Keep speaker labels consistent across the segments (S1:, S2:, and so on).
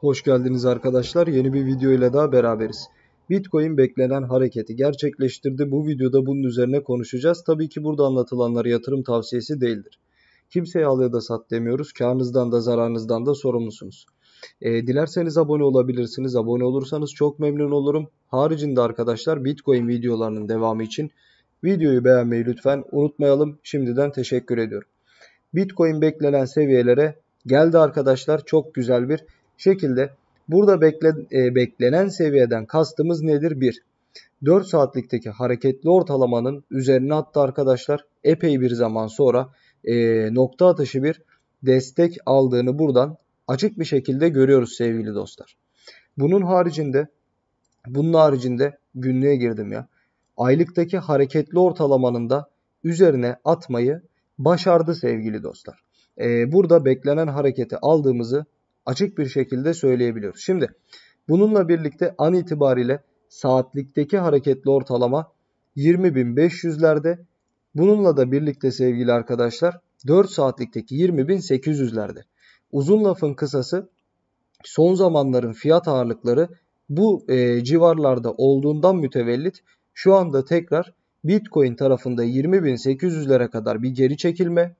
S1: Hoş geldiniz arkadaşlar. Yeni bir video ile daha beraberiz. Bitcoin beklenen hareketi gerçekleştirdi. Bu videoda bunun üzerine konuşacağız. Tabii ki burada anlatılanlar yatırım tavsiyesi değildir. Kimseye al ya da sat demiyoruz. Karnınızdan da zararınızdan da sorumlusunuz. E, dilerseniz abone olabilirsiniz. Abone olursanız çok memnun olurum. Haricinde arkadaşlar Bitcoin videolarının devamı için videoyu beğenmeyi lütfen unutmayalım. Şimdiden teşekkür ediyorum. Bitcoin beklenen seviyelere geldi arkadaşlar. Çok güzel bir şekilde burada bekle, e, beklenen seviyeden kastımız nedir? 1. 4 saatlikteki hareketli ortalamanın üzerine attı arkadaşlar. Epey bir zaman sonra e, nokta atışı bir destek aldığını buradan açık bir şekilde görüyoruz sevgili dostlar. Bunun haricinde bunun haricinde günlüğe girdim ya. Aylıktaki hareketli ortalamanın da üzerine atmayı başardı sevgili dostlar. Ee, burada beklenen hareketi aldığımızı açık bir şekilde söyleyebiliyoruz. Şimdi bununla birlikte an itibariyle saatlikteki hareketli ortalama 20.500'lerde. Bununla da birlikte sevgili arkadaşlar 4 saatlikteki 20.800'lerde. Uzun lafın kısası son zamanların fiyat ağırlıkları bu e, civarlarda olduğundan mütevellit şu anda tekrar Bitcoin tarafında 20.800'lere kadar bir geri çekilme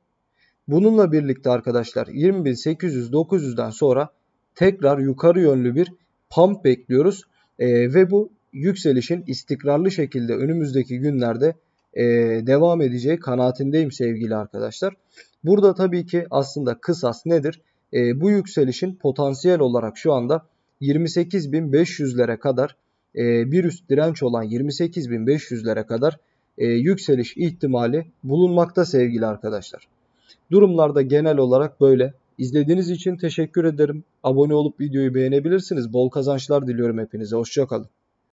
S1: Bununla birlikte arkadaşlar 20.800-900'den sonra tekrar yukarı yönlü bir pump bekliyoruz. E, ve bu yükselişin istikrarlı şekilde önümüzdeki günlerde e, devam edeceği kanaatindeyim sevgili arkadaşlar. Burada tabii ki aslında kısas nedir? E, bu yükselişin potansiyel olarak şu anda 28.500'lere kadar e, bir üst direnç olan 28.500'lere kadar e, yükseliş ihtimali bulunmakta sevgili arkadaşlar. Durumlarda genel olarak böyle. İzlediğiniz için teşekkür ederim. Abone olup videoyu beğenebilirsiniz. Bol kazançlar diliyorum hepinize. Hoşçakalın.